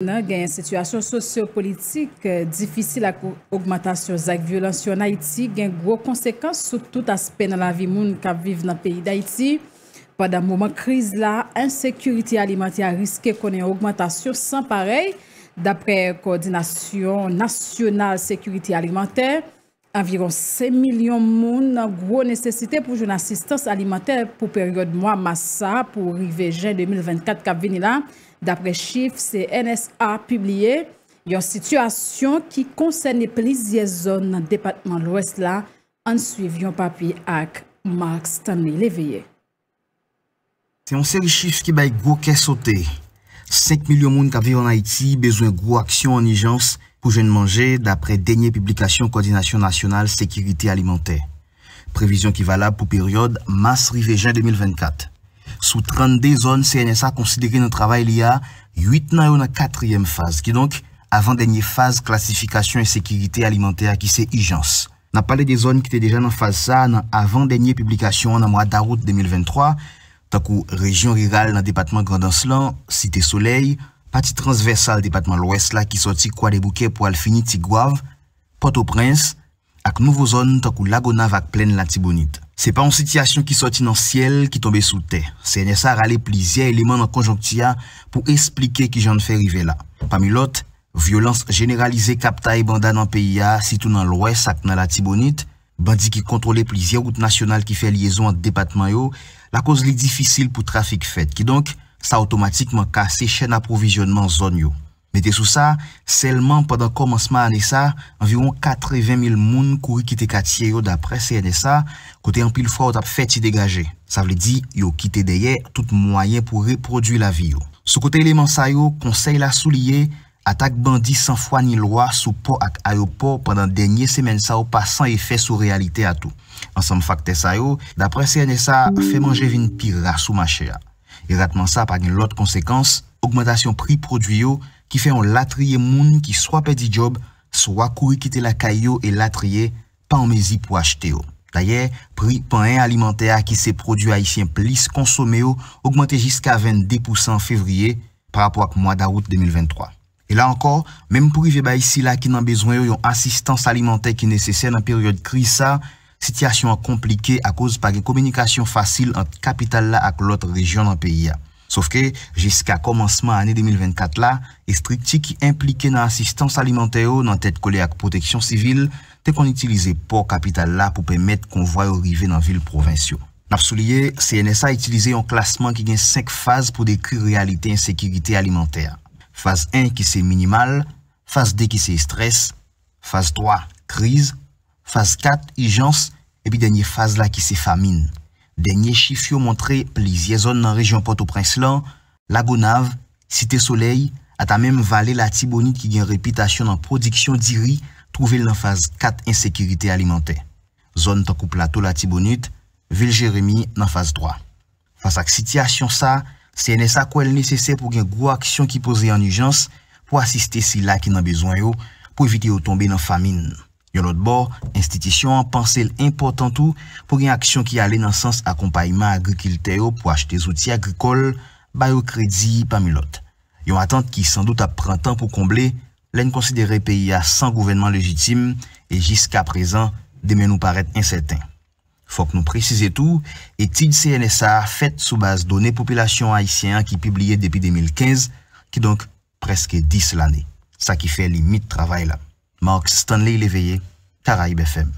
Gen yon situasyon sosyo-politik, euh, difisi la kou augmantasyon zak vyolansyon Haiti, gen gwo konsekans sou tout aspe nan la vi moun kap viv nan peyi d'Haiti. Pad an mouman kriz la, an sekuriti alimenti a riske konen augmantasyon san parey, dapre koordinasyon nasyonal sekuriti alimenter, Aviron 5 milyon moun nan gwo nesesite pou joun asistans alimenter pou peryode mwa massa pou rive jen 2024 kap veni la. Dapre chif, se NSA publiye, yon situasyon ki konsene plizye zon nan depatman lwes la an suyv yon papi ak Mark Stanley le veye. Se yon seri chif ki bay gwo kesote, 5 milyon moun kap veni an Haiti bezwen gwo aksyon an nijansi. pour jeunes manger d'après dernière publication Coordination nationale sécurité alimentaire. Prévision qui valable pour période mars-rivé juin 2024. Sous 32 zones CNSA considéré dans le travail à 8 dans la quatrième phase, qui donc avant-dernière phase classification et sécurité alimentaire qui c'est urgence. On a parlé des zones qui étaient déjà dans phase ça, avant-dernière publication en mois d'août 2023, tant que région rurale dans le département Grand Cité Soleil, pati transversal depatman lwes la ki soti kwa de bouke pou al fini Tigwav, Port-au-Prince, ak nouvo zon takou Lagona vak plen la Tibonit. Se pa an sityasyon ki soti nan siel ki tombe sou te, se nye sa rale plizye eleman nan konjonktiya pou esplike ki jan fè rive la. Pamilot, violans generalize kapta e banda nan peyi ya sitou nan lwes ak nan la Tibonit, bandi ki kontrole plizye out nasyonal ki fè liyezon an depatman yo, la koz li difisil pou trafik fèt ki donk, Sa otomatikman kase chen aprovijonman zon yo. Mete sou sa, selman padan komansman anesa, anviron 80.000 moun kouri kite katiye yo dapre CNSA, kote yon pil fwa ou tap feti degaje. Sa vle di, yo kite deye tout mwayen pou reprodu la vi yo. Sou kote eleman sa yo, konsey la sou liye, atak bandi san fwa ni lwa sou po ak ayo po pandan denye semen sa yo pa san efè sou realite atou. Ansam fakte sa yo, dapre CNSA, fe manje vin pi ra sou ma che ya. E ratman sa, par gen lot konsekans, augmentation pri produyo ki fe yon latriye moun ki swa pedi job, swa kuri kite la kay yo e latriye pan mezi pou achte yo. Da ye, pri pan en alimentè a ki se produ a yisien plis konsome yo, augmente jiska 22% fevriye par apwa ak mwa darout 2023. E la ankor, menm pri veba yisi la ki nan bezon yo yon asistans alimentè ki nesesen an peryode kris sa, Sityasyon an komplike akouz pa gen kominikasyon fasil an kapital la ak lout rejyon nan peyi ya. Sofke, jiska komansman ane 2024 la, estripti ki implike nan asistans alimentèyo nan tèt kole ak proteksyon sivil, te kon itilize por kapital la pou pèmèt kon voy ou rive nan vil provensyo. Napsou liye, CNSA itilize yon klasman ki gen 5 faz pou dekri realite insekirite alimentè. Faz 1 ki se minimal, faz 2 ki se estres, faz 3 kriz, Fase 4, Ijans, epi denye fase la ki se famine. Denye chif yo montre plizye zon nan rejyon Port-au-Prince lan, Lagunav, Site Soleil, ata mem Vale Latibonit ki gen repitasyon nan prodiksyon diri trouvel nan fase 4, Insekirite Alimente. Zon tankou Plato Latibonit, Viljeremi nan fase 3. Fase ak sityasyon sa, se ene sa kwa el nesesè pou gen gro aksyon ki pose an Ijans pou asiste si la ki nan bezwen yo pou evite yo tombe nan famine. Yon lot bo, institisyon an panse l'importantou pou gen aksyon ki ale nan sans akompaiman agri-kilteyo pou achete zouti agri-kol, bayo-kredi, pa milot. Yon atente ki san dout ap pran tan pou komble, len konsidere peyi a san gouvenman lejitim, e jiska prezan, demen nou paret insetan. Fok nou prezise tou, etid CNSA fèt sou baz donen popilasyon haisyen ki pibliye depi 2015, ki donk preske 10 l ane. Sa ki fè limit travay la. Mark Stanley Leveye, Karay BFM